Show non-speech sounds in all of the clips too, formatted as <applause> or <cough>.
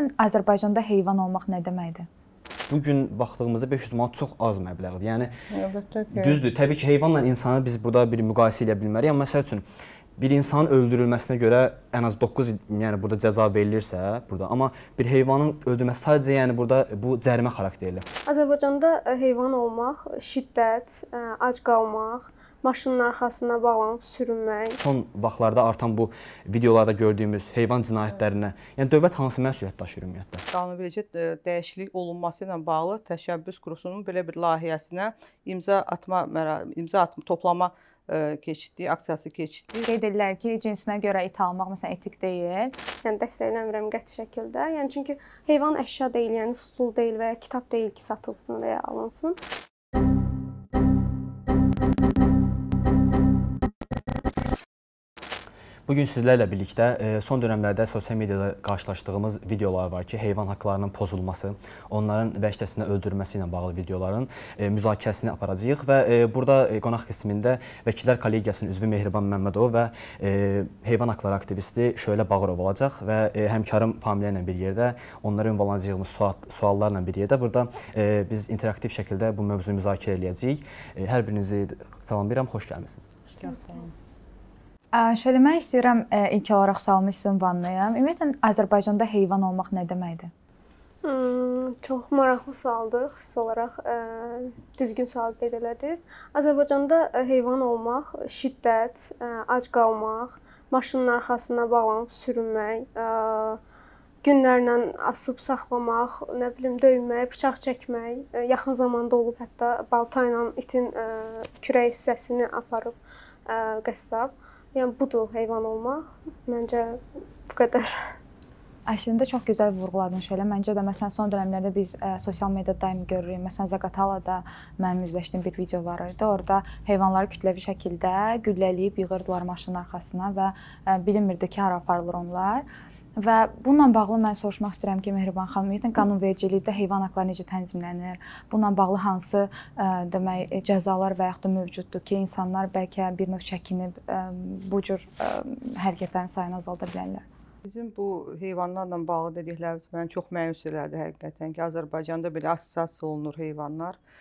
Ümumiyyətlə Azərbaycanda heyvan olmaq nə deməkdir? bu gün baxdığımızda 500 manat çox az məbləğdir. Yəni Əlbəttə ki. Düzdür, təbii ki, heyvanla insanı biz burada bir müqayisə edə bilmərik, amma məsəl üçün bir insanın öldürülməsinə görə ən az 9 il yəni burada cəza verilirsə, burada amma bir heyvanın öldürməsi sadəcə yəni burada bu cərimə xarakterli. Azərbaycanda e, heyvan olmaq, şiddət, e, ac qalmaq, maşının arxasına bağlanıb sürünmək. Son vaxtlarda artan bu videolarda gördüyümüz heyvan cinayətlərinə, yəni dövlət hansı məsuliyyət daşıyır ümumiyyətlə? Qanunverici e, dəyişiklik olunması ilə bağlı təşəbbüs qrupunun belə bir layihəsinə imza atma imza atma toplama e, keçirtdi, aksiyası keçirtdi. Qeyd edirlər ki, cinsinə görə it almaq məsələn etik deyil. Yəni dəstəkləmirəm qəti şəkildə. Yəni çünki heyvan əşya deyil, yəni stul deyil və ya kitab deyil ki, satılsın və ya alınsın. Bu gün sizlərlə birlikdə e, son dönəmlərdə sosial mediada qarşılaşdığımız videolar var ki, heyvan haqqlarının pozulması, onların vəhşicəsinə öldürülməsi ilə bağlı videoların e, müzakirəsini aparacağıq və e, burada qonaq qismində Vəkillər Kollegiyasının üzvü Mehriban Məmmədov və heyvan haqqları aktivisti Şöylə Bağırov olacaq və həmkarım Pamilə ilə bir yerdə onlara ünvanlayacağımız suallarla bir yerdə burada biz interaktiv şəkildə bu mövzunu müzakirə eləyəcəyik. Hər birinizi salamlayıram, xoş gəlmisiniz. Hoş gəlmisiniz. Söyləmək istəyirəm ilk olaraq sualımı sizin vanlayım. Ümumiyyətlə Azərbaycanda heyvan olmaq nə deməkdir? Hmm, çox maraqlı sualdır. Xüsusi olaraq ə, düzgün sual qeyd elədiniz. Azərbaycanda heyvan olmaq, şiddət, ə, ac qalmaq, maşının arxasına bağlanıb sürünmək, ə, günlərlə asıb saxlamaq, nə bilim döymək, bıçaq çəkmək, ə, yaxın zamanda olub hətta balta ilə itin ə, kürək hissəsini aparıb ə, qəssab. Ə, Yəni budur heyvan olmaq məncə bu qədər. Əslində çox gözəl vurğuladın şöyle. Məncə də məsələn son dövrlərdə biz ə, eh, sosial mediada daim e görürük. Məsələn Zaqatalada mənim üzləşdiyim bir video var idi. Orda heyvanları kütləvi şəkildə güllələyib yığırdılar maşının arxasına və ə, eh, bilinmirdi ki, hara aparılır onlar. Və bununla bağlı mən soruşmaq istəyirəm ki, Mehriban xanım, ümumiyyətlə qanunvericilikdə heyvan haqları necə tənzimlənir? Bununla bağlı hansı ə, demək cəzalar və yaxud da mövcuddur ki, insanlar bəlkə bir növ çəkinib ə, bu cür ə, hərəkətlərin sayını azalda bilərlər? Bizim bu heyvanlarla bağlı dedikləriniz məni çox məyus elədi həqiqətən ki, Azərbaycanda belə assosiasiya olunur heyvanlar. Ə,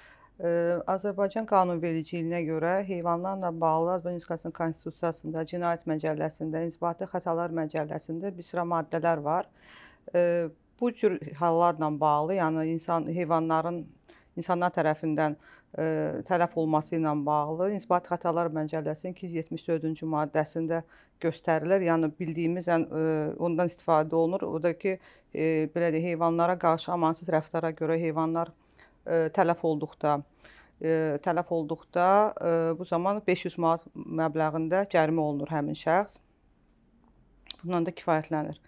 Azərbaycan qanunvericiliyinə görə heyvanlarla bağlı Azərbaycan Respublikasının konstitusiyasında, cinayət məcəlləsində, inzibati xətalar məcəlləsində bir sıra maddələr var. Bu cür hallarla bağlı, yəni insan heyvanların insanlar tərəfindən e, tələf olması ilə bağlı inzibati xətalar məcəlləsinin 274-cü maddəsində göstərilir. Yəni bildiyimiz ən e, ondan istifadə olunur. Oradakı e, belə də heyvanlara qarşı amansız rəftara görə heyvanlar E, tələf olduqda e, tələf olduqda e, bu zaman 500 manat məbləğində cərimə olunur həmin şəxs. Bundan da kifayətlənir.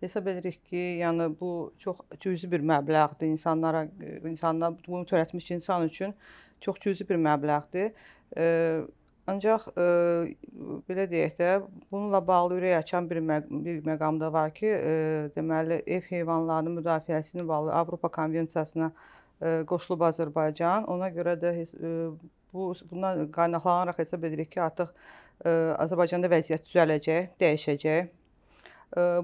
Hesab edirik ki, yəni bu çox cüzi bir məbləğdir insanlara, insanlar bunu törətmiş insan üçün çox cüzi bir məbləğdir. Ancaq e, belə deyək də, bununla bağlı ürək açan bir, məq bir məqam da var ki, e, deməli ev heyvanlarının müdafiəsinin bağlı Avropa konvensiyasına e, E, qoşulub Azərbaycan. Ona görə də e, bu bundan qaynaqlanaraq hesab edirik ki, artıq e, Azərbaycanda vəziyyət düzələcək, dəyişəcək.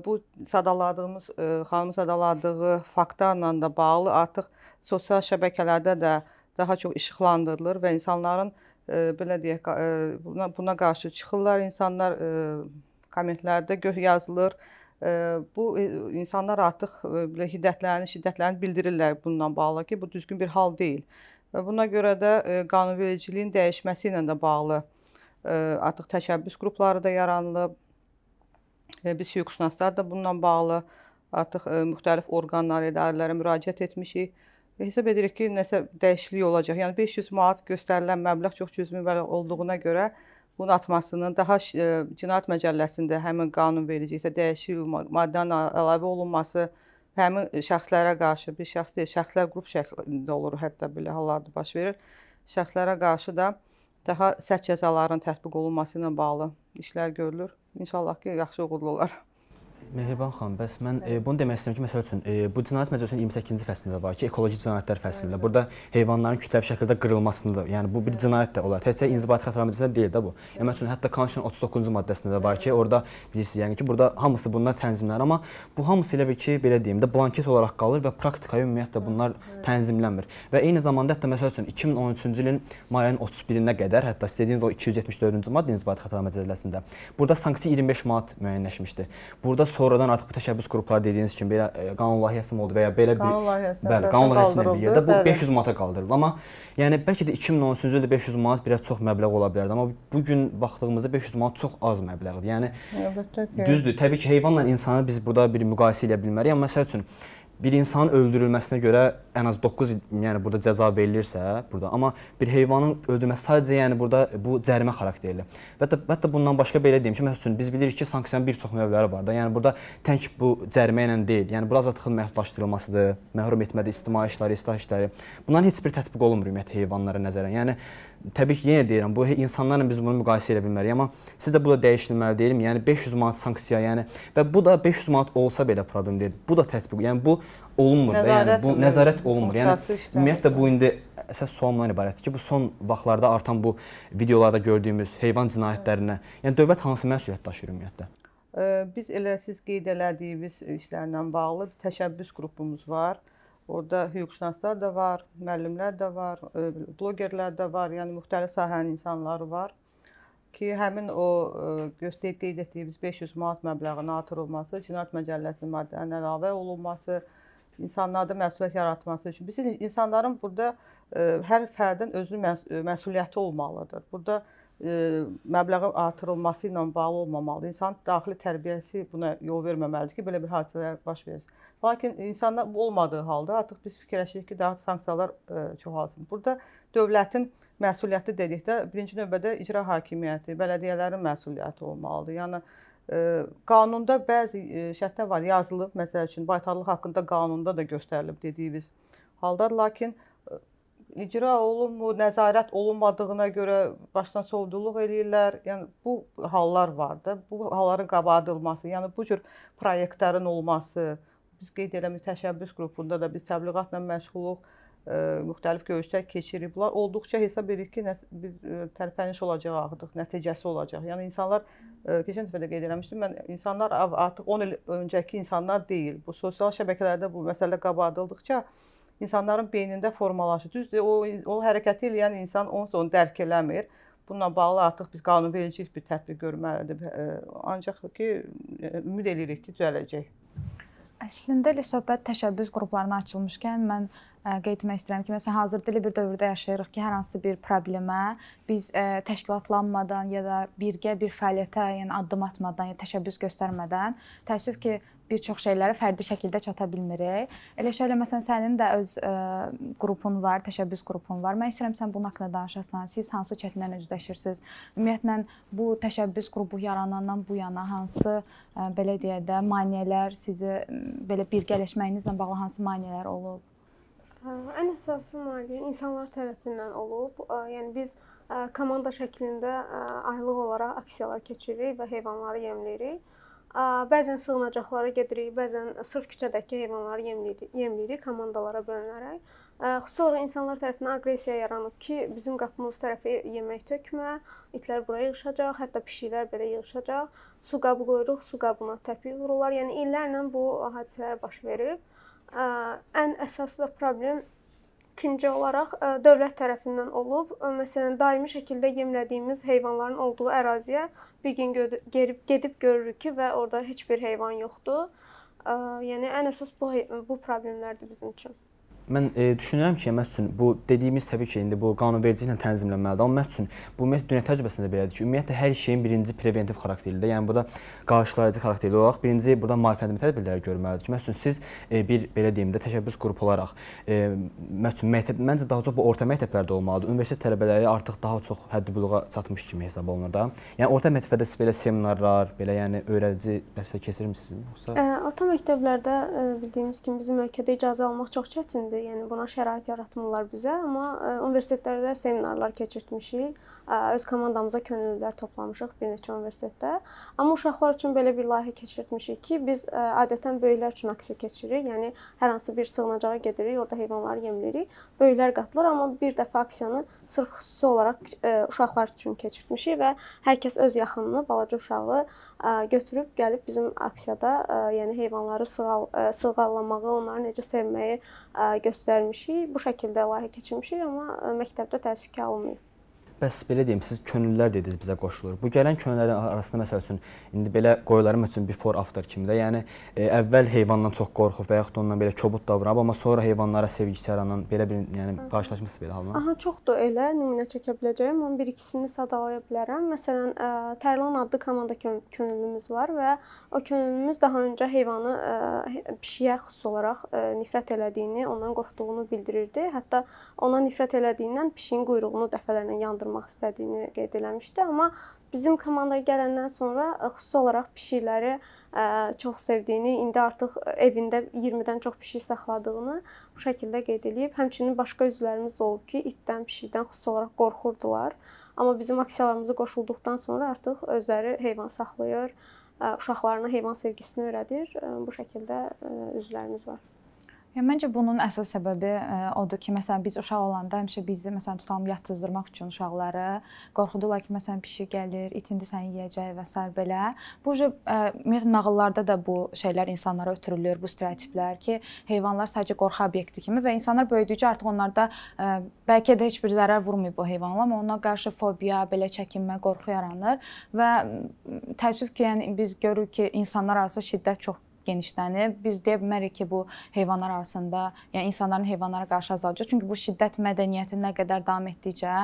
Bu sadaladığımız, xanımın sadaladığı faktlarla da bağlı artıq sosial şəbəkələrdə də daha çox işıqlandırılır və insanların belə deyək, buna, buna qarşı çıxırlar insanlar kommentlərdə yazılır bu e, insanlar artıq e, belə hiddətlənir, şiddətlərini bildirirlər bununla bağlı ki, bu düzgün bir hal deyil. Və buna görə də e, qanunvericiliyin dəyişməsi ilə də bağlı artıq təşəbbüs qrupları da yaranılıb. Biz hüquqşünaslar da bununla bağlı artıq müxtəlif orqanlara, idarələrə müraciət etmişik. Və hesab edirik ki, nəsə dəyişiklik olacaq. Yəni 500 manat göstərilən məbləğ çox cüzi olduğuna görə bunu atmasının daha e, Cinayət Məcəlləsində həmin qanunvericilikdə dəyişiklik maddənin əlavə olunması həmin şəxslərə qarşı bir şəxs deyil, şəxslər qrup şəklində olur, hətta belə hallarda baş verir. Şəxslərə qarşı da daha sərt cəzaların tətbiq olunması ilə bağlı işlər görülür. İnşallah ki, yaxşı uğurlu olar. Mehriban xanım, bəs mən e, bunu demək istəyirəm ki, məsəl üçün, e, bu Cinayət Məcəllisinin 28-ci fəslində var ki, ekoloji cinayətlər fəslində. Burada heyvanların kütləvi şəkildə qırılmasında, yəni bu bir cinayət də olar. Təkcə inzibati xəsarət məcəllisində deyil də bu. Yəni məsələn, hətta Konstitusiyanın 39-cu maddəsində də var ki, orada bilirsiniz, yəni ki, burada hamısı bunlar tənzimlər, amma bu hamısı elə bir ki, belə deyim də, blanket olaraq qalır və praktikaya ümumiyyətlə bunlar tənzimlənmir. Və eyni zamanda hətta məsəl üçün 2013-cü ilin mayın 31-nə qədər, hətta siz dediyiniz o 274-cü maddə inzibati xəsarət məcəlləsində burada sanksiya 25 manat müəyyənləşmişdi. Burada sonradan artıq bu təşəbbüs qrupları dediyiniz kimi belə e, qanun layihəsi oldu və ya belə bir qanun layihəsi. Bəli, qanun layihəsi ilə bir yerdə bu bəli. 500 manata qaldırıldı. Amma yəni bəlkə də 2013-cü ildə 500 manat biraz çox məbləğ ola bilərdi, amma bu gün baxdığımızda 500 manat çox az məbləğdir. Yəni Əlbəttə ki. Düzdür, təbii ki, heyvanla insanı biz burada bir müqayisə edə bilmərik, amma məsəl üçün bir insanın öldürülməsinə görə ən az 9 yəni burada cəza verilirsə, burada amma bir heyvanın öldürməsi sadəcə yəni burada bu cərimə xarakterli. Və hətta hətta bundan başqa belə deyim ki, məsəl üçün biz bilirik ki, sanksiyanın bir çox növləri var da. Yəni burada tək bu cərimə ilə deyil, yəni biraz da tıxın məhdudlaşdırılmasıdır, məhrum etmədir, ictimai işləri, istilah işləri. Bunların heç biri tətbiq olunmur ümumiyyətlə heyvanlara nəzərən. Yəni təbii ki, yenə deyirəm, bu insanlarla biz bunu müqayisə edə bilmərik, amma sizcə bu da dəyişilməli deyilmi? Yəni 500 manat sanksiya, yəni və bu da 500 manat olsa belə problem deyil. Bu da tətbiq. Yəni bu olunmur nəzarət da, yəni bu nəzarət olunmur. Yəni ümumiyyətlə bu indi əsas sualımdan ibarətdir ki, bu son vaxtlarda artan bu videolarda gördüyümüz heyvan cinayətlərinə, yəni dövlət hansı məsuliyyət daşıyır ümumiyyətlə? Biz elə siz qeyd elədiyiniz işlərlə bağlı təşəbbüs qrupumuz var. Orda hüquqşünaslar da var, müəllimlər də var, bloqerlər də var, yəni müxtəlif sahənin insanları var ki, həmin o göstərdiyi qeyd etdiyimiz 500 manat məbləğinin artırılması, Cinayət Məcəlləsinin maddələrinin əlavə olunması, insanlarda məsuliyyət yaratması üçün. Biz insanların burada ə, e, hər fərdin özünün məs e, məsuliyyəti olmalıdır. Burada ə, e, məbləğin artırılması ilə bağlı olmamalı. İnsan daxili tərbiyəsi buna yol verməməlidir ki, belə bir hadisələr baş versin. Lakin insanlar bu olmadığı halda artıq biz fikirləşirik ki, daha sanksiyalar ə, çoxalsın. Burada dövlətin məsuliyyəti dedikdə birinci növbədə icra hakimiyyəti, bələdiyyələrin məsuliyyəti olmalıdır. Yəni qanunda bəzi şərtlər var, yazılıb, məsəl üçün baytarlıq haqqında qanunda da göstərilib dediyimiz halda, lakin icra olunmu, nəzarət olunmadığına görə başdan sovduluq eləyirlər. Yəni bu hallar var da, bu halların qabardılması, yəni bu cür layihələrin olması, biz qeyd eləmiş təşəbbüs qrupunda da biz təbliğatla məşğuluq. E, müxtəlif görüşlər keçiriblər. Olduqca hesab edirik ki, nəs, bir e, tərpəniş olacaq artıq, nəticəsi olacaq. Yəni insanlar e, keçən dəfə də qeyd eləmişdim, mən insanlar artıq 10 il öncəki insanlar deyil. Bu sosial şəbəkələrdə bu məsələ qabardıldıqca insanların beynində formalaşır. Düzdür, o o hərəkəti eləyən insan onsuz onu dərk eləmir. Bununla bağlı artıq biz qanunvericilik bir tətbiq görməlidir. Ancaq ki ümid eləyirik ki, düzələcək. Əslində söhbət təşəbbüs qruplarına açılmışkən mən ə, e, qeyd etmək istəyirəm ki, məsələn, hazırda elə bir dövrdə yaşayırıq ki, hər hansı bir problemə biz ə, e, təşkilatlanmadan ya da birgə bir fəaliyyətə, yəni addım atmadan, ya təşəbbüs göstərmədən, təəssüf ki, bir çox şeylərə fərdi şəkildə çata bilmirik. Elə şeylə məsələn sənin də öz ə, e, qrupun var, təşəbbüs qrupun var. Mən istəyirəm sən bunun haqqında danışasan. Siz hansı çətinliklə üzləşirsiniz? Ümumiyyətlə bu təşəbbüs qrupu yaranandan bu yana hansı ə, e, belə deyə də maneələr sizi ə, belə birgələşməyinizlə bağlı hansı maneələr olub? Ə, e, ən əsası maneə insanlar tərəfindən olub. Ə, yəni biz ə, komanda şəklində ə, aylıq olaraq aksiyalar keçiririk və heyvanları yemləyirik Bəzən sığınacaqlara gedirik, bəzən sırf küçədəki heyvanları yemləyirik, komandalara bölünərək. Xüsusi olaraq insanlar tərəfindən aqressiya yaranıb ki, bizim qapımız tərəfi yemək tökmə, itlər bura yığışacaq, hətta pişiklər belə yığışacaq. Su qabı qoyuruq, su qabına təpik vururlar. Yəni illərlə bu hadisələr baş verib. Ən əsas da problem İkinci olaraq e, dövlət tərəfindən olub, e, məsələn, daimi şəkildə yemlədiyimiz heyvanların olduğu əraziyə bir gün gedib, gedib görürük ki, və orada heç bir heyvan yoxdur. E, yəni ən əsas bu bu problemlərdir bizim üçün. Mən e, düşünürəm ki, məhz üçün bu dediyimiz təbii ki, indi bu qanunvericiliklə tənzimlənməlidir. Amma məhz üçün bu ümumiyyətlə dünya təcrübəsində belədir ki, ümumiyyətlə hər şeyin birinci preventiv xarakterlidir. Yəni burada qarşılayıcı xarakterli olaraq birinci burada maarifləndirmə tədbirləri görməlidir ki, məhz üçün siz e, bir belə deyim də təşəbbüs qrupu olaraq e, məhz üçün məktəb məncə daha çox bu orta məktəblərdə olmalıdır. Universitet tələbələri artıq daha çox həddibuluğa çatmış kimi hesab olunur da. Yəni orta məktəbdə siz belə seminarlar, belə yəni öyrədici dərslər keçirmisiniz yoxsa? Ə, orta məktəblərdə ə, bildiyimiz kimi bizim ölkədə icazə almaq çox çətindir yəni buna şərait yaratmırlar bizə, amma e, universitetlərdə seminarlar keçirtmişik öz komandamıza könüllülər toplamışıq bir neçə universitetdə. Amma uşaqlar üçün belə bir layihə keçirtmişik ki, biz adətən böyüklər üçün aksiya keçiririk. Yəni hər hansı bir sığınacağa gedirik, orada heyvanları yemləyirik. Böyüklər qatılır, amma bir dəfə aksiyanı sırf xüsusi olaraq uşaqlar üçün keçirtmişik və hər kəs öz yaxınını, balaca uşağı götürüb gəlib bizim aksiyada, yəni heyvanları sığal sığallamağı, onları necə sevməyi göstərmişik. Bu şəkildə layihə keçirmişik, amma məktəbdə təəssüf ki, alınmayıb. Bəs belə deyim, siz könüllülər dediniz bizə qoşulur. Bu gələn könüllərin arasında məsəl üçün indi belə qoyularım üçün before after kimi də, yəni e, əvvəl heyvandan çox qorxub və yaxud ondan belə kobud davranıb, amma sonra heyvanlara sevgisi yaranan belə bir yəni qarşılaşmısınız belə halına? Aha, çoxdur elə nümunə çəkə biləcəyim. Onun bir ikisini sadalaya bilərəm. Məsələn, ə, e, Tərlan adlı komanda kön könüllümüz var və o könüllümüz daha öncə heyvanı ə, e, pişiyə xüsus olaraq ə, e, nifrət elədiyini, ondan qorxduğunu bildirirdi. Hətta ona nifrət elədiyindən pişiyin quyruğunu dəfələrlə yandırırdı artırmaq istədiyini qeyd eləmişdi, amma bizim komandaya gələndən sonra e, xüsusi olaraq pişikləri e, çox sevdiyini, indi artıq evində 20-dən çox pişik saxladığını bu şəkildə qeyd eləyib. Həmçinin başqa üzvlərimiz olub ki, itdən, pişikdən xüsusi olaraq qorxurdular. Amma bizim aksiyalarımıza qoşulduqdan sonra artıq özləri heyvan saxlayır, e, uşaqlarına heyvan sevgisini öyrədir. Bu şəkildə üzvlərimiz var. Yəni məncə bunun əsas səbəbi ə, e, odur ki, məsələn biz uşaq olanda həmişə bizi məsələn tutalım yatdırdırmaq üçün uşaqları qorxudurlar ki, məsələn pişik şey gəlir, it indi səni yeyəcək və s. belə. Bu jə ümumiyyətlə e, nağıllarda da bu şeylər insanlara ötürülür, bu stereotiplər ki, heyvanlar sadəcə qorxu obyekti kimi və insanlar böyüdükcə artıq onlarda ə, e, bəlkə də heç bir zərər vurmayıb bu heyvanlar, amma ona qarşı fobiya, belə çəkinmə, qorxu yaranır və təəssüf ki, yəni biz görürük ki, insanlar arasında şiddət çox genişlənib. Biz deyə bilmərik ki, bu heyvanlar arasında, yəni insanların heyvanlara qarşı azalacaq. Çünki bu şiddət mədəniyyəti nə qədər davam etdikcə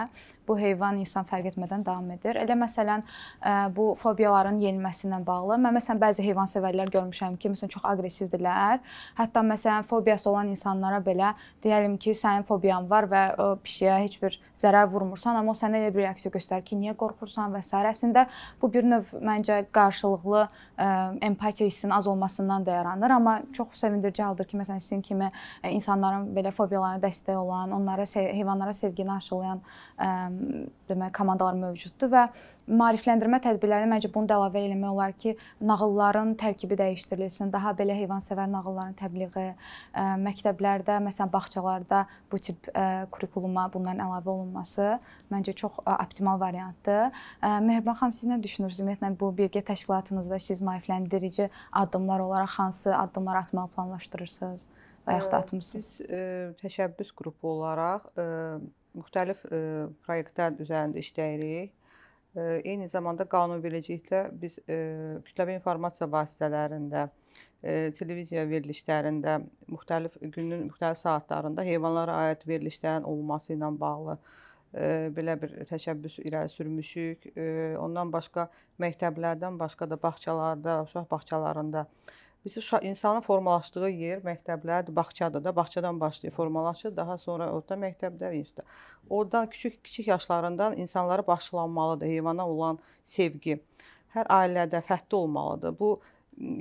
bu heyvan insan fərq etmədən davam edir. Elə məsələn e, bu fobiyaların yenilməsi ilə bağlı mən məsələn bəzi heyvan sevərlər görmüşəm ki, məsələn çox aqressivdirlər. Hətta məsələn fobiyası olan insanlara belə deyəlim ki, sənin fobiyan var və o e, pişiyə heç bir zərər vurmursan, amma o səndə elə bir reaksiya göstərir ki, niyə qorxursan və s. əslində bu bir növ məncə qarşılıqlı ə, e, empatiya hissinin az olmasından da yaranır, amma çox sevindirici haldır ki, məsələn sizin kimi insanların belə fobiyalarına dəstək olan, onlara heyvanlara sevgini aşılayan ə, demək komandalar mövcuddur və maarifləndirmə tədbirlərinə məncə bunu da əlavə eləmək olar ki, nağılların tərkibi dəyişdirilsin, daha belə heyvansevər nağılların təbliği, məktəblərdə, məsələn, bağçalarda bu tip kurikuluma bunların əlavə olunması məncə çox optimal variantdır. Mehriban xanım, siz nə düşünürsünüz? Ümumiyyətlə bu birgə təşkilatınızda siz maarifləndirici addımlar olaraq hansı addımlar atmağı planlaşdırırsınız və yaxud da atmısınız? Biz ə, təşəbbüs qrupu olaraq ə, müxtəlif e, proyektlər üzərində işləyirik. E, eyni zamanda qanunvericilikdə biz e, kütləvi informasiya vasitələrində, e, televiziya verilişlərində, müxtəlif günün müxtəlif saatlarında heyvanlara aid verilişlərin olması ilə bağlı e, belə bir təşəbbüs irəli sürmüşük. E, ondan başqa məktəblərdən başqa da bağçalarda, uşaq bağçalarında e, Bizi insanın formalaşdığı yer məktəblərdir, bağçadır da. Bağçadan başlayır, formalaşır, daha sonra orta məktəbdə, institutda. Oradan kiçik-kiçik yaşlarından insanlara başlanmalıdır heyvana olan sevgi. Hər ailədə fərqli olmalıdır. Bu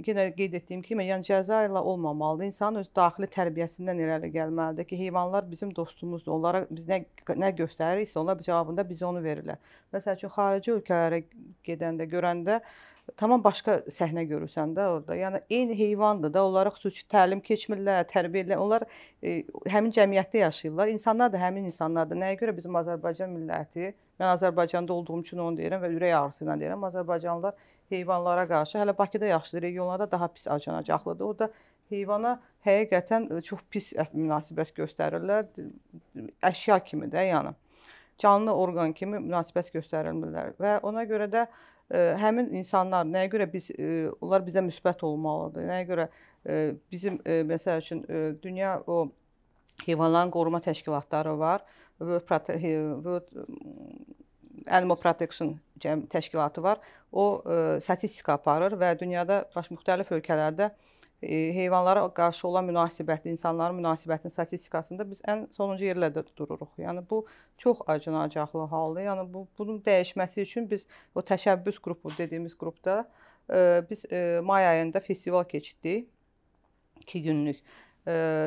yenə qeyd etdiyim kimi, yəni cəza ilə olmamalıdır. İnsanın öz daxili tərbiyəsindən irəli gəlməlidir ki, heyvanlar bizim dostumuzdur. Onlara biz nə nə göstəririksə, onlar cavabında biz onu verirlər. Məsəl üçün xarici ölkələrə gedəndə görəndə e, tamam başqa səhnə görürsən də orada. Yəni eyni heyvandır da, onlara xüsusi təlim keçmirlər, tərbiyə edirlər. Onlar e, həmin cəmiyyətdə yaşayırlar. İnsanlar da həmin insanlardır. Nəyə görə bizim Azərbaycan milləti? Mən Azərbaycanda olduğum üçün onu deyirəm və ürək ağrısı ilə deyirəm. Azərbaycanlılar heyvanlara qarşı hələ Bakıda yaxşıdır, regionlarda daha pis acınacaqlıdır. Orada heyvana həqiqətən e, çox pis münasibət göstərirlər. Əşya kimi də, yəni canlı orqan kimi münasibət göstərilmirlər və ona görə də həmin insanlar nəyə görə biz onlar bizə müsbət olmalıdır. Nəyə görə bizim məsəl üçün dünya o heyvanların qoruma təşkilatları var. World Animal Protection təşkilatı var. O statistika aparır və dünyada baş müxtəlif ölkələrdə E, heyvanlara qarşı olan münasibəti, insanların münasibətinin statistikasında biz ən sonuncu yerlərdə dururuq. Yəni bu çox acınacaqlı haldır. Yəni bu bunun dəyişməsi üçün biz o təşəbbüs qrupu dediyimiz qrupda e, biz e, may ayında festival keçirdik. 2 günlük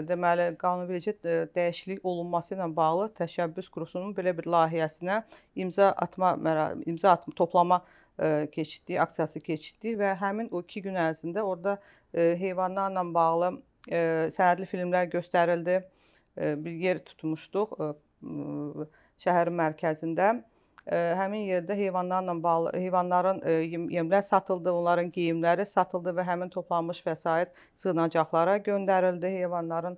deməli qanunverici dəyişiklik olunması ilə bağlı təşəbbüs qrupunun belə bir layihəsinə imza atma imza atma toplama E, keçirtdiyi, aksiyası keçirtdiyi və həmin o 2 gün ərzində orada e, heyvanlarla bağlı e, sənədli filmlər göstərildi. Bir yer tutmuşduq şəhərin mərkəzində. Həmin yerdə heyvanlarla bağlı heyvanların yemlər satıldı, onların geyimləri satıldı və həmin toplanmış vəsait sığınacaqlara göndərildi heyvanların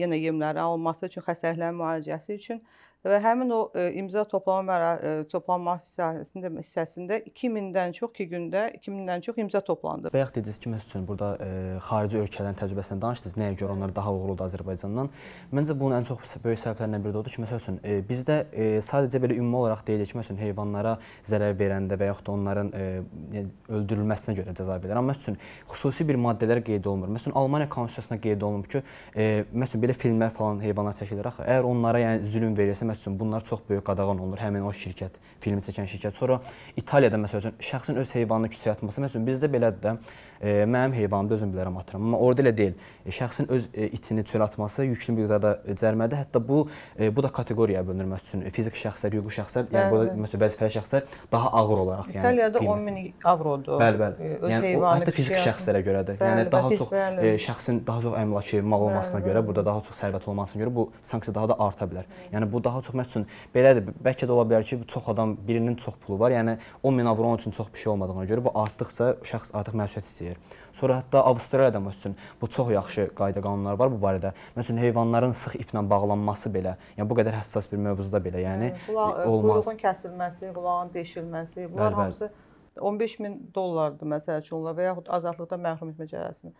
yenə yemləri alınması üçün, xəstəliklərin müalicəsi üçün və həmin o e, imza toplama məra e, toplanma hissəsində hissəsində 2000-dən çox 2 gündə 2000-dən çox imza toplandı. Bayaq dediniz ki, məsəl üçün burada e, xarici ölkələrin təcrübəsindən danışdınız. Nəyə görə onlar daha uğurludur Azərbaycandan? Məncə bunun ən çox böyük səbəblərindən biri də odur ki, məsəl üçün e, bizdə e, sadəcə belə ümumi olaraq deyilik ki, məsəl üçün heyvanlara zərər verəndə və yaxud da onların e, yəni öldürülməsinə görə cəza verilir. Amma məsəl üçün xüsusi bir maddələr qeyd olunmur. Məsəl üçün Almaniya konstitusiyasına qeyd olunub ki, e, məsəl üçün belə filmlər falan heyvanlar çəkilir axı. Əgər onlara yəni zülm verirsə, vermək üçün bunlar çox böyük qadağan olunur. Həmin o şirkət, filmi çəkən şirkət. Sonra İtaliyada məsəl üçün şəxsin öz heyvanını küçəyə atması məsəl üçün bizdə belədir də. E, mənim heyvanımda özüm bilərəm atıram, amma orada elə deyil. E, şəxsin öz e, itini çölə atması yüklü miqdarda cərimədir. Hətta bu e, bu da kateqoriyaya bölünür məsəl üçün. E, fiziki şəxslər, hüquqi şəxslər, yəni bəli. yəni burada məsəl vəzifəli şəxslər daha ağır olaraq, yəni İtaliyada 10 min avrodur. Bəli, bəli. E, öz yəni, heyvanı hətta fiziki şəxslərə görədir. Yəni bəli, yəni daha bəli, çox e, bəli. E, şəxsin daha çox əmlakı, mal olmasına bəli, bəli. görə, burada daha çox sərvət olmasına görə bu sanksiya daha da arta bilər. Yəni bu daha çox mənim üçün belədir. Bəlkə də ola bilər ki, çox adam birinin çox pulu var. Yəni 10 min avro onun üçün çox bir şey olmadığına görə bu artdıqca şəxs artıq məsuliyyət istəyir. Sonra hətta Avstraliyada mənim üçün bu çox yaxşı qayda qanunlar var bu barədə. Məsələn, heyvanların sıx iplə bağlanması belə, yəni bu qədər həssas bir mövzuda belə, yəni, yəni Qulaq, e, olmaz. Qulağın kəsilməsi, qulağın deşilməsi, bunlar bəli, hamısı bəli. 15 min dollardır məsəl üçün onlar və yaxud azadlıqdan məhrum etmə cəzası.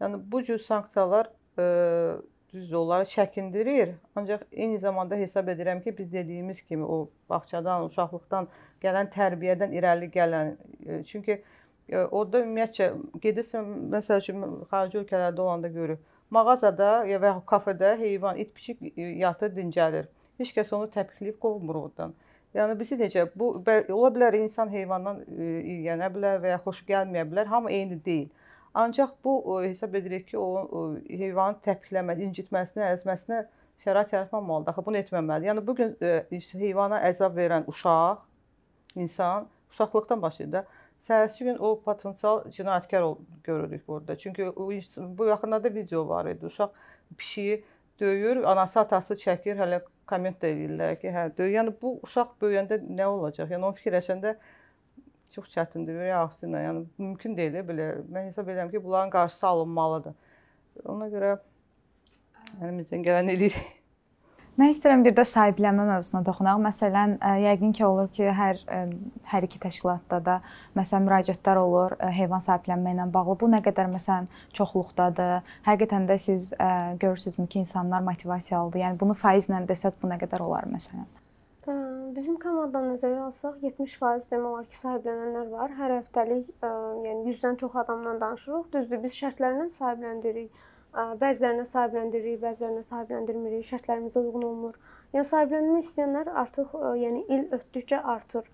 Yəni bu cür sanksiyalar ə, e, düzdür, onları çəkindirir. Ancaq eyni zamanda hesab edirəm ki, biz dediyimiz kimi o bağçadan, uşaqlıqdan gələn tərbiyədən irəli gələn e, çünki e, orada ümumiyyətcə gedirsən məsəl üçün xarici ölkələrdə olanda görürük. Mağazada ya və kafedə heyvan, it, pişik e, yatır, dincəlir. Heç kəs onu təpikləyib qovmur oradan. Yəni bizi necə bu ola bilər insan heyvandan iyrənə bilər və ya xoş gəlməyə bilər. Hamı eyni deyil. Ancaq bu hesab edirik ki, o heyvanı təpikləməsinə, incitməsinə, əzməsinə şərait yaratmamalıdır. Axı bunu etməməli. Yəni bu gün e, heyvana əzab verən uşaq, insan uşaqlıqdan başlayır da. Səhərsi gün o potensial cinayətkar görürük burada. Çünki o, bu yaxınlarda video var idi. Uşaq pişiyi döyür, anası, atası çəkir, hələ komment də eləyirlər ki, hə, döyür. Yəni bu uşaq böyüyəndə nə olacaq? Yəni onu fikirləşəndə çox çətindir ürək ağrısı ilə. Yəni mümkün deyil belə. Mən hesab edirəm ki, bunların qarşısı alınmalıdır. Ona görə əlimizdən gələni eləyirik. Mən istəyirəm bir də sahiblənmə mövzusuna toxunaq. Məsələn, e, yəqin ki, olur ki, hər e, hər iki təşkilatda da məsələn müraciətlər olur e, heyvan sahiblənmə ilə bağlı. Bu nə qədər məsələn çoxluqdadır? Həqiqətən də siz görürsüzmü ki, insanlar motivasiyalıdır. Yəni bunu faizlə desəz bu nə qədər olar məsələn? Bizim komandanı nəzərə alsaq, 70% demək olar ki, sahiblənənlər var. Hər həftəlik, e, yəni 100-dən çox adamla danışırıq. Düzdür, biz şərtlərlə sahibləndirik. E, bəzilərinə sahibləndirik, bəzilərinə sahibləndirmirik, şərtlərimizə uyğun olmur. Yəni sahiblənmək istəyənlər artıq, e, yəni il ötdükcə artır.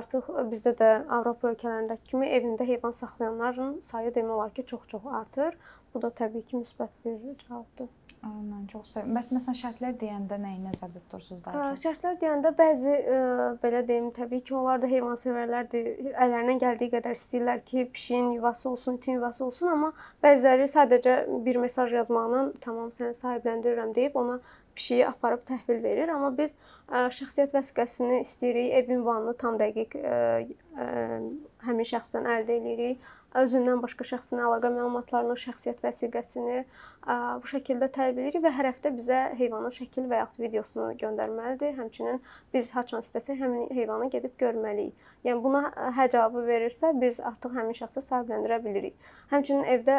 Artıq bizdə də Avropa ölkələrindəki kimi evində heyvan saxlayanların sayı demək olar ki, çox-çox artır. Bu da təbii ki, müsbət bir cavabdır. Mən çox sevirəm. Bəs məsələn şərtlər deyəndə nəyi nəzərdə tutursunuz daha çox? Şərtlər deyəndə bəzi ə, e, belə deyim, təbii ki, onlar da heyvan sevərlərdir. Əllərindən gəldiyi qədər istəyirlər ki, pişiyin yuvası olsun, itin yuvası olsun, amma bəziləri sadəcə bir mesaj yazmaqla tamam səni sahibləndirirəm deyib ona pişiyi aparıb təhvil verir, amma biz ə, e, şəxsiyyət vəsiqəsini istəyirik, ev ünvanını tam dəqiq ə, e, ə, həmin şəxsdən əldə edirik özündən başqa şəxsin əlaqə məlumatlarının şəxsiyyət vəsiqəsini bu şəkildə tələb edirik və hər həftə bizə heyvanın şəkil və yaxud videosunu göndərməlidir. Həmçinin biz haçan istəsək həmin heyvanı gedib görməliyik. Yəni buna hə cavabı verirsə biz artıq həmin şəxsi sahibləndirə bilirik. Həmçinin evdə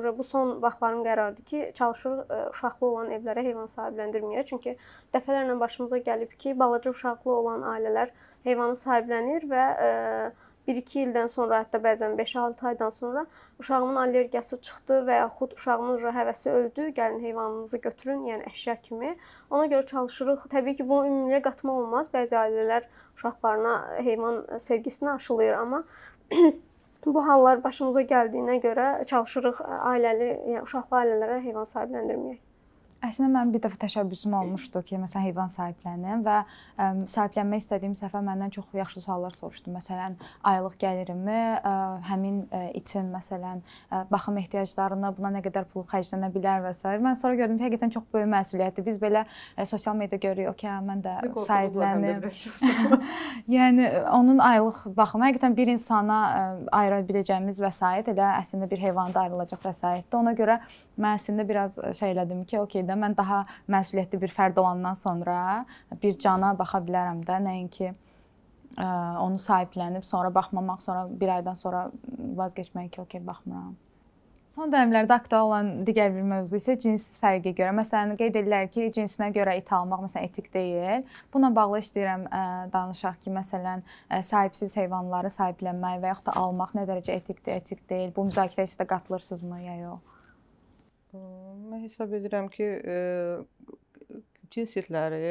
ora bu son vaxtların qərarıdır ki, çalışırıq uşaqlı olan evlərə heyvan sahibləndirməyə. Çünki dəfələrlə başımıza gəlib ki, balaca uşaqlı olan ailələr heyvanı sahiblənir və ə, 1-2 ildən sonra, hətta bəzən 5-6 aydan sonra uşağımın allergiyası çıxdı və yaxud uşağımın həvəsi öldü, gəlin heyvanınızı götürün, yəni əşya kimi. Ona görə çalışırıq. Təbii ki, bunu ümumiyyətlə qatmaq olmaz. Bəzi ailələr uşaqlarına heyvan sevgisini aşılayır, amma <clears throat> bu hallar başımıza gəldiyinə görə çalışırıq ailəli, yəni uşaqlı ailələrə heyvan sahibləndirməyək. Əslində mənim bir dəfə təşəbbüsüm olmuşdu ki, məsələn, heyvan sahiblənim və ə, sahiblənmək istədiyim səfər məndən çox yaxşı suallar soruşdu. Məsələn, aylıq gəlirimi, ə, həmin ə, itin məsələn ə, baxım ehtiyaclarına buna nə qədər pul xərclənə bilər və s. Mən sonra gördüm ki, həqiqətən çox böyük məsuliyyətdir. Biz belə ə, sosial mediada görürük ki, hə, mən də sahiblənim. <laughs> yəni onun aylıq baxımı həqiqətən bir insana ə, ayıra biləcəyimiz vəsait elə əslində bir heyvana da ayrılacaq vəsaitdir. Ona görə Mən əslində biraz e, şey elədim ki, okey də mən daha məsuliyyətli bir fərd olandan sonra bir cana baxa bilərəm də, nəinki ə, e, onu sahiblənib sonra baxmamaq, sonra bir aydan sonra vaz keçmək ki, okey baxmıram. Son dövrlərdə aktual olan digər bir mövzu isə cins fərqi görə. Məsələn, qeyd edirlər ki, cinsinə görə it almaq məsələn etik deyil. Buna bağlı istəyirəm ə, e, danışaq ki, məsələn, ə, sahibsiz heyvanları sahiblənmək və yaxud da almaq nə dərəcə etikdir, etik deyil. Bu müzakirəyə siz də qatılırsınızmı ya yox? Mən hesab edirəm ki, e, cinsiyyətləri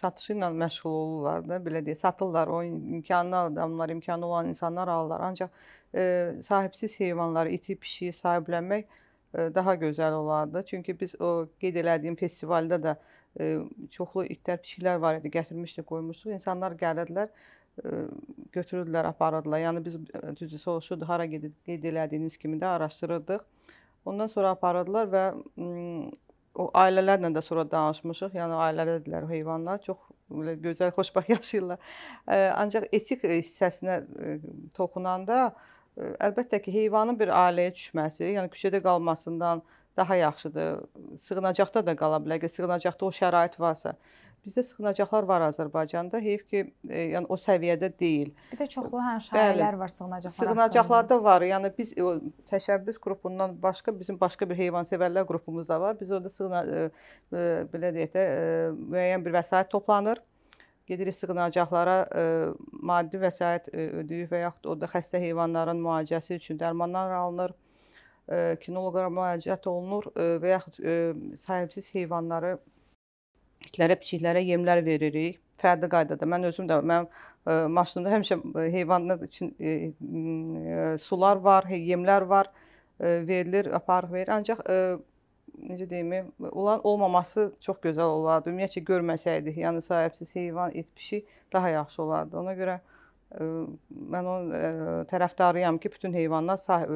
satışı ilə məşğul olurlar da, belə deyə satırlar. O imkanlı adamlar, imkanı olan insanlar alırlar. Ancaq e, sahibsiz heyvanları, iti, pişiyi sahiblənmək e, daha gözəl olardı. Çünki biz o qeyd elədiyim festivalda da e, çoxlu itlər, pişiklər var idi, gətirmişdik, qoymuşduq. İnsanlar gəlirdilər, e, götürürdülər, aparırdılar. Yəni biz e, düzü soruşurduq, hara gedib qeyd elədiyiniz kimi də araşdırırdıq. Ondan sonra aparırdılar və o ailələrlə də sonra danışmışıq. Yəni ailədə dedilər heyvanlar çox belə gözəl, xoşbaxt <laughs> yaşayırlar. Ancaq etik hissəsinə toxunanda əlbəttə ki, heyvanın bir ailəyə düşməsi, yəni küçədə qalmasından daha yaxşıdır. Sığınacaqda da qala bilər ki, sığınacaqda o şərait varsa. Bizdə sığınacaqlar var Azərbaycanda. Heyf ki, e, yəni o səviyyədə deyil. Bir də çoxlu hə şairlər var sığınacaqlar. Sığınacaqlarda haqqında. var. Yəni biz o, təşəbbüs qrupundan başqa bizim başqa bir heyvansevərlər qrupumuz da var. Biz orada sığına e, e, belə deyək də e, müəyyən bir vəsait toplanır. Gedirik sığınacaqlara e, maddi vəsait e, ödəyirik və yaxud orada xəstə heyvanların müalicəsi üçün dərmanlar alınır e, kinoloqlara müraciət olunur e, və yaxud e, sahibsiz heyvanları itiklərə, pişiklərə yemlər veririk. Fərdi qaydada. Mən özüm də mən e, maşında həmişə e, heyvanlar üçün e, e, sular var, yemlər var, e, verilir, aparıq verir. Ancaq e, necə deyim, onların olmaması çox gözəl olardı. Ümumiyyətcə görməsəydik, yəni sahibsiz heyvan, et, pişik daha yaxşı olardı. Ona görə mən onun tərəfdarıyam ki, bütün heyvanlar sahib,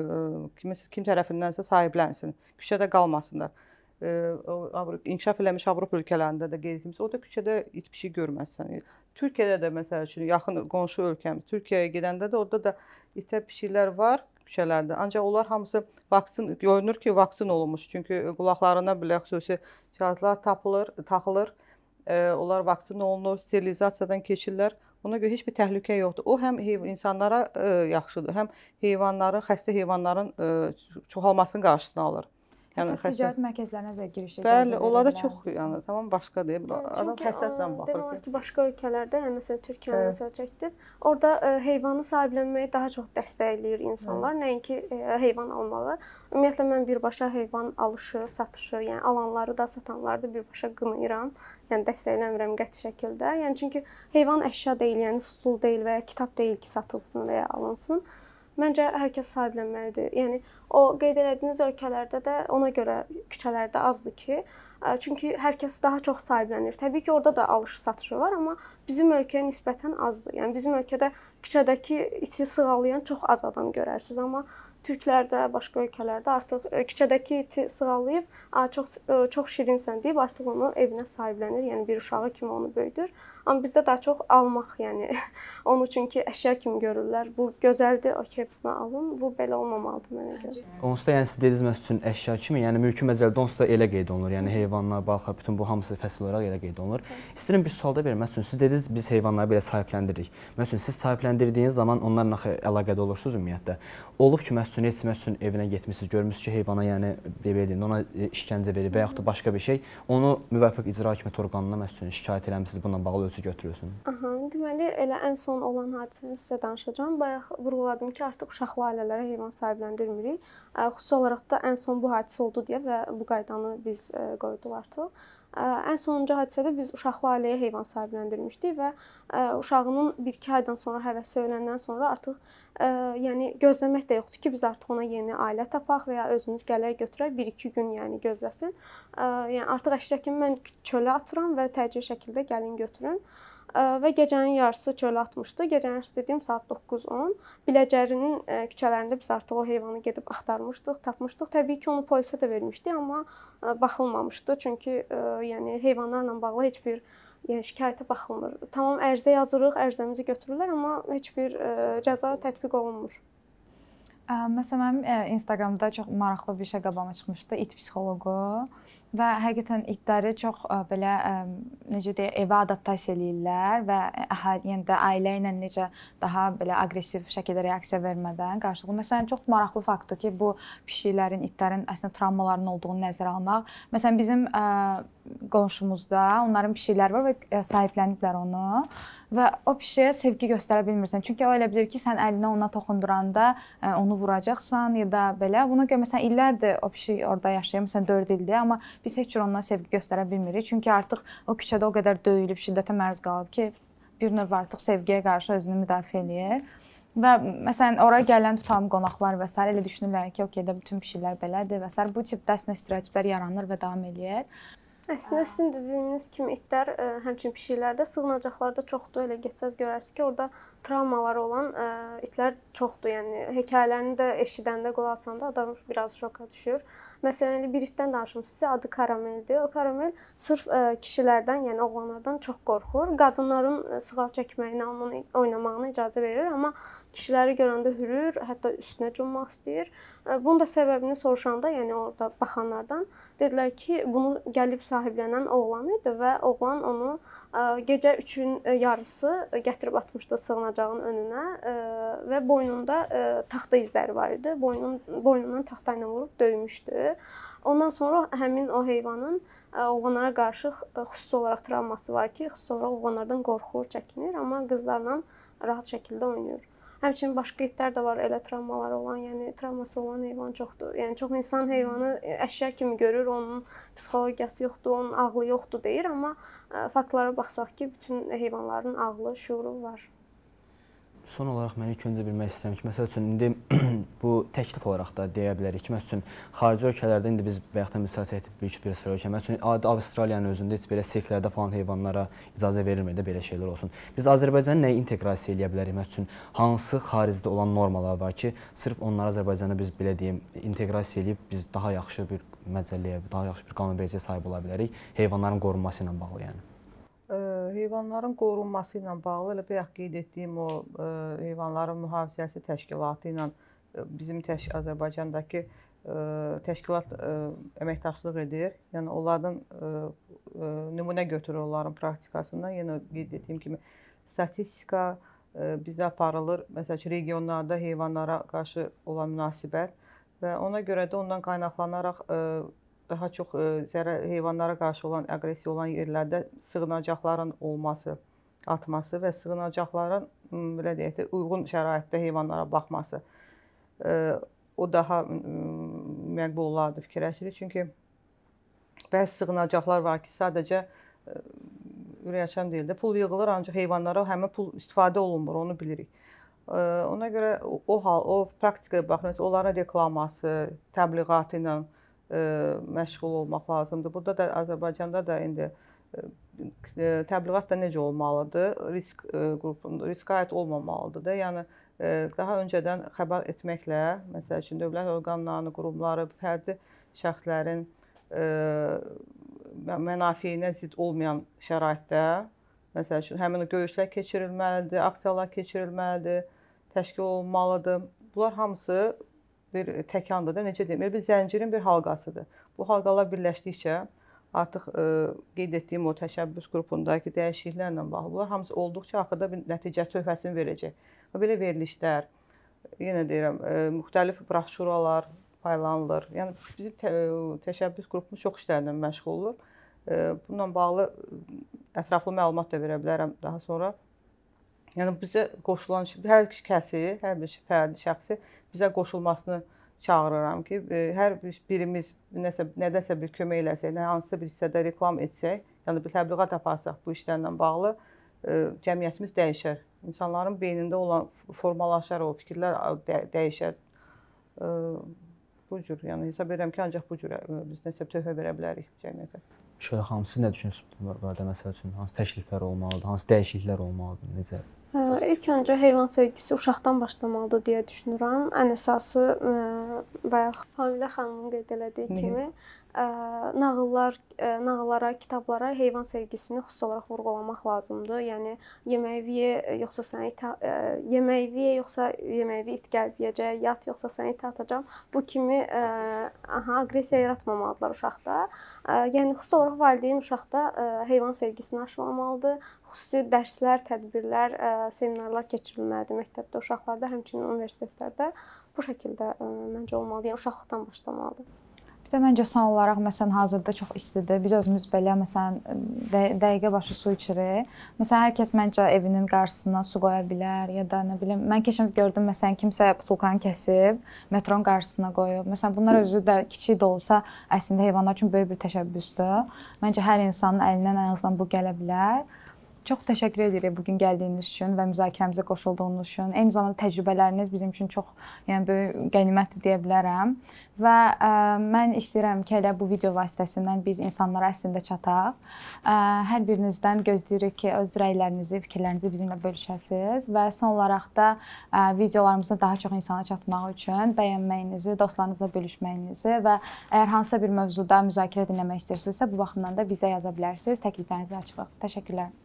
kim, kim tərəfindənsə sahiblənsin, küçədə qalmasınlar. E, Avropa inkişaf eləmiş Avropa ölkələrində də qeyd etmişik. Orda küçədə it pişik görməzsən. Türkiyədə də məsəl üçün yaxın qonşu ölkəmiz Türkiyəyə gedəndə də orada da itə pişiklər var küçələrdə. Ancaq onlar hamısı vaksin görünür ki, vaksin olunmuş. Çünki qulaqlarına belə xüsusi şahidlər tapılır, taxılır. E, onlar vaksin olunur, sterilizasiyadan keçirlər. Buna görə heç bir təhlükə yoxdur. O həm insanlara e, yaxşıdır, həm heyvanların, xəstə heyvanların e, çoxalmasının qarşısını alır. Yəni Hətta ticarət mərkəzlərinə də giriş Bəli, onlara çox yəni tamam başqadır. Yəni, hə, Adam həsədlə baxır. Demək olar ki, başqa ölkələrdə, yəni məsələn Türkiyəni hə. məsəl çəkdiniz, orada ə, e, heyvanı sahiblənməyi daha çox dəstəkləyir insanlar, hə. nəinki ə, e, heyvan almağı. Ümumiyyətlə mən birbaşa heyvan alışı, satışı, yəni alanları da, satanları da birbaşa qınayıram. Yəni dəstəkləmirəm qəti şəkildə. Yəni çünki heyvan əşya deyil, yəni stul deyil və ya kitab deyil ki, satılsın və ya alınsın. Məncə hər kəs sahiblənməlidir. Yəni o qeyd etdiyiniz ölkələrdə də ona görə küçələrdə azdır ki, çünki hər kəs daha çox sahiblənir. Təbii ki, orada da alış-satışı var, amma bizim ölkəyə nisbətən azdır. Yəni bizim ölkədə küçədəki içi sığalayan çox az adam görərsiniz, amma Türklərdə, başqa ölkələrdə artıq küçədəki iti sığallayıb, çox çox şirinsən deyib artıq onu evinə sahiblənir. Yəni bir uşağı kimi onu böyüdür. Amma bizdə daha çox almaq, yəni <laughs> onu çünki əşya kimi görürlər. Bu gözəldir, okey, bunu alın. Bu belə olmamalıdır mənə görə. Onsuz da yəni siz dediniz məs üçün əşya kimi, yəni mülki məcəllədə onsuz da elə qeyd olunur. Yəni heyvanlar, balıqlar, bütün bu hamısı fəsil olaraq elə qeyd olunur. İstəyirəm bir sual da verim. Məs üçün siz dediniz biz heyvanları belə sahibləndirik. Məs üçün siz sahibləndirdiyiniz zaman onlarla əlaqədə olursunuz ümumiyyətlə. Olub ki, məs üçün heç məs üçün evinə getmisiniz, görmüsünüz ki, heyvana yəni belə deyim, ona e, işgəncə verib və yaxud da başqa bir şey, onu müvafiq icra hakimiyyət orqanına məs üçün şikayət eləmisiniz bununla bağlı mövzu götürürsün? Aha, deməli elə ən son olan hadisəni sizə danışacağam. Bayaq vurğuladım ki, artıq uşaqlı ailələrə heyvan sahibləndirmirik. Xüsusi olaraq da ən son bu hadisə oldu deyə və bu qaydanı biz qoyduq artıq. Ən sonuncu hadisədə biz uşaqlı ailəyə heyvan sahibləndirmişdik və uşağının 1-2 aydan sonra həvəsi öləndən sonra artıq ə, yəni gözləmək də yoxdur ki, biz artıq ona yeni ailə tapaq və ya özümüz gələk götürək 1-2 gün yəni gözləsin yəni artıq əşrakimi mən çölə atıram və təcili şəkildə gəlin götürün və gecənin yarısı çölə atmışdı. Gecənin yarısı dediyim saat 9-10. Biləcərinin küçələrində biz artıq o heyvanı gedib axtarmışdıq, tapmışdıq. Təbii ki, onu polisə də vermişdik, amma baxılmamışdı. Çünki yəni heyvanlarla bağlı heç bir yəni şikayətə baxılmır. Tamam ərizə yazırıq, ərizəmizi götürürlər, amma heç bir cəza tətbiq olunmur. Məsələn, mənim Instagramda çox maraqlı bir şey qabağıma çıxmışdı, it psixoloqu Və həqiqətən itləri çox ə, e, belə ə, e, necə deyə evə adaptasiya eləyirlər və əhali, yəni də ailə ilə necə daha belə aqressiv şəkildə reaksiya vermədən qarşılıqlı. Məsələn, çox maraqlı faktdır ki, bu pişiklərin, itlərin əslində travmalarının olduğunu nəzərə almaq. Məsələn, bizim ə, e, qonşumuzda onların pişikləri var və sahibləniblər onu və o pişiyə sevgi göstərə bilmirsən. Çünki o elə bilir ki, sən əlinə ona toxunduranda ə, onu vuracaqsan ya da belə. Buna görə məsələn illərdir o pişik orada yaşayır, məsələn 4 ildir, amma biz heç cür onlara sevgi göstərə bilmirik. Çünki artıq o küçədə o qədər döyülüb, şiddətə məruz qalıb ki, bir növ artıq sevgiyə qarşı özünü müdafiə eləyir. Və məsələn ora gələn tutalım qonaqlar və s. elə düşünürlər ki, okey də bütün pişiklər belədir və s. bu tip dəsnə stereotiplər yaranır və davam eləyir. Əslində sizin dediyiniz kimi itlər ə, e, həmçinin pişiklərdə, sığınacaqlarda çoxdur. Elə keçsəz görərsiniz ki, orada travmaları olan ə, e, itlər çoxdur. Yəni hekayələrini də eşidəndə qulaq asanda adam biraz şoka düşür. Məsələn, elə yəni biritdən danışım sizə, adı karameldir. O karamel sırf ə, e, kişilərdən, yəni oğlanlardan çox qorxur. Qadınların e, sığal çəkməyinə, onun oynamağına icazə verir, amma kişiləri görəndə hürür, hətta üstünə cummaq istəyir. E, bunun da səbəbini soruşanda, yəni orada baxanlardan dedilər ki, bunu gəlib sahiblənən oğlan idi və oğlan onu e, gecə 3-ün e, yarısı gətirib atmışdı sığınacağın önünə və boynunda taxta izləri var idi. Boynun boynundan taxta ilə vurub döymüşdü. Ondan sonra həmin o heyvanın oğlanlara qarşı xüsusi olaraq travması var ki, xüsusi olaraq oğlanlardan qorxur, çəkinir, amma qızlarla rahat şəkildə oynayır. Həmçinin başqa itlər də var, elə travmaları olan, yəni travması olan heyvan çoxdur. Yəni çox insan heyvanı əşya kimi görür, onun psixologiyası yoxdur, onun ağlı yoxdur deyir, amma e, faktlara baxsaq ki, bütün heyvanların ağlı, şüuru var son olaraq mən ilk öncə bilmək istəyirəm ki, məsəl üçün indi <clears throat> bu təklif olaraq da deyə bilərik ki, məsəl üçün xarici ölkələrdə indi biz bayaqda misal çəkdik bir iki bir sıra ölkə. Məsəl üçün adi Avstraliyanın özündə heç belə sirklərdə falan heyvanlara icazə verilmir də belə şeylər olsun. Biz Azərbaycanı nəyə inteqrasiya eləyə bilərik? Məsəl üçün hansı xaricdə olan normalar var ki, sırf onları Azərbaycanda biz belə deyim, inteqrasiya eləyib biz daha yaxşı bir məcəlləyə, daha yaxşı bir qanunvericiyə sahib ola bilərik heyvanların qorunması ilə bağlı yəni. Heyvanların qorunması ilə bağlı elə bayaq qeyd etdiyim o e, heyvanların mühafizəsi təşkilatı ilə e, bizim təş Azərbaycandakı e, təşkilat əməkdaşlıq edir. Yəni onlardan nümunə götürür onların praktikasından. Yenə yəni qeyd etdiyim kimi statistika bizdə aparılır. Məsələn, regionlarda heyvanlara qarşı olan münasibət və ona görə də ondan qaynaqlanaraq daha çox e, zərər heyvanlara qarşı olan aqressiya olan yerlərdə sığınacaqların olması, artması və sığınacaqların belə deyək də uyğun şəraitdə heyvanlara baxması e, o daha məqbul olardı fikirləşirik. Çünki bəzi sığınacaqlar var ki, sadəcə e, ürəkaçan deyil də pul yığılır, ancaq heyvanlara həmin pul istifadə olunmur, onu bilirik. Ona görə o hal, o praktikaya baxırsa, onların reklaması, təbliğatı ilə məşğul olmaq lazımdır. Burada da Azərbaycanda da indi təbliğat da necə olmalıdır? Risk qrupunda riskə aid olmamalıdır da. Yəni daha öncədən xəbər etməklə, məsəl üçün dövlət orqanlarını, qurumları, fərdi şəxslərin mənafeyinə zidd olmayan şəraitdə məsəl üçün həmin görüşlər keçirilməlidir, aksiyalar keçirilməlidir, təşkil olunmalıdır. Bunlar hamısı bir e, təkandır da, necə deyim, bir zəncirin bir halqasıdır. Bu halqalar birləşdikcə artıq ə, e, qeyd etdiyim o təşəbbüs qrupundakı dəyişikliklərlə bağlı bunlar hamısı olduqca axırda bir nəticə töhfəsini verəcək. Və belə verilişlər, yenə deyirəm, ə, e, müxtəlif broşuralar paylanılır. Yəni bizim tə, təşəbbüs qrupumuz çox işlərlə məşğul olur. Bununla bağlı ətraflı məlumat da verə bilərəm daha sonra. Yəni bizə qoşulan hər kəsi, hər bir fərdi şəxsi bizə qoşulmasını çağırıram ki, e, hər birimiz nəsə nədəsə bir kömək eləsək, nə hansısa bir hissədə reklam etsək, yəni bir təbliğat aparsaq bu işlərlə bağlı e, cəmiyyətimiz dəyişər. İnsanların beynində olan formalaşar o fikirlər dəyişər. E, bu cür, yəni hesab edirəm ki, ancaq bu cür biz nəsə töhfə verə bilərik cəmiyyətə. Şöyə hamısı nə düşünürsüz bu barədə məsəl üçün? Hansı təkliflər olmalıdır? Hansı dəyişikliklər olmalıdır? Necə? Hə, ilk öncə heyvan sevgisi uşaqdan başlamalıdır deyə düşünürəm. Ən əsası ə, bayaq Hamilə xanımın qeyd elədiyi kimi, Hı -hı nağıllar, nağıllara, kitablara heyvan sevgisini xüsusi olaraq vurğulamaq lazımdır. Yəni yeməyiviyə yoxsa səni yeməyiviyə yoxsa yeməyivi it gəlib yeyəcək, yat yoxsa səni itə atacağam. Bu kimi aha aqressiya yaratmamalıdılar uşaqda. Yəni xüsusi olaraq valideyn uşaqda heyvan sevgisini aşılamalıdır. Xüsusi dərslər, tədbirlər, seminarlar keçirilməlidir məktəbdə uşaqlarda, həmçinin universitetlərdə. Bu şəkildə məncə olmalı. Yəni uşaqlıqdan başlamalıdır. Bir də məncə son olaraq məsələn hazırda çox istidir. Biz özümüz belə məsələn də, dəqiqə başı su içirik. Məsələn hər kəs məncə evinin qarşısına su qoya bilər ya da nə bilim. Mən keçən gördüm məsələn kimsə butulkanı kəsib metronun qarşısına qoyub. Məsələn bunlar özü də kiçik də olsa əslində heyvanlar üçün böyük bir təşəbbüsdür. Məncə hər insanın əlindən ən azından bu gələ bilər. Çox təşəkkür edirik bu gün gəldiyiniz üçün və müzakirəmizə qoşulduğunuz üçün. Eyni zamanda təcrübələriniz bizim üçün çox, yəni böyük qənimətdir deyə bilərəm. Və ə, mən istəyirəm ki, elə bu video vasitəsindən biz insanlara əslində çataq. Ə, hər birinizdən gözləyirik ki, öz rəylərinizi, fikirlərinizi bizimlə bölüşəsiniz və son olaraq da ə, videolarımızı daha çox insana çatmaq üçün bəyənməyinizi, dostlarınızla bölüşməyinizi və əgər hansısa bir mövzuda müzakirə dinləmək istəyirsinizsə, bu baxımdan da bizə yaza bilərsiniz. Təkliflərinizi açırıq. Təşəkkürlər.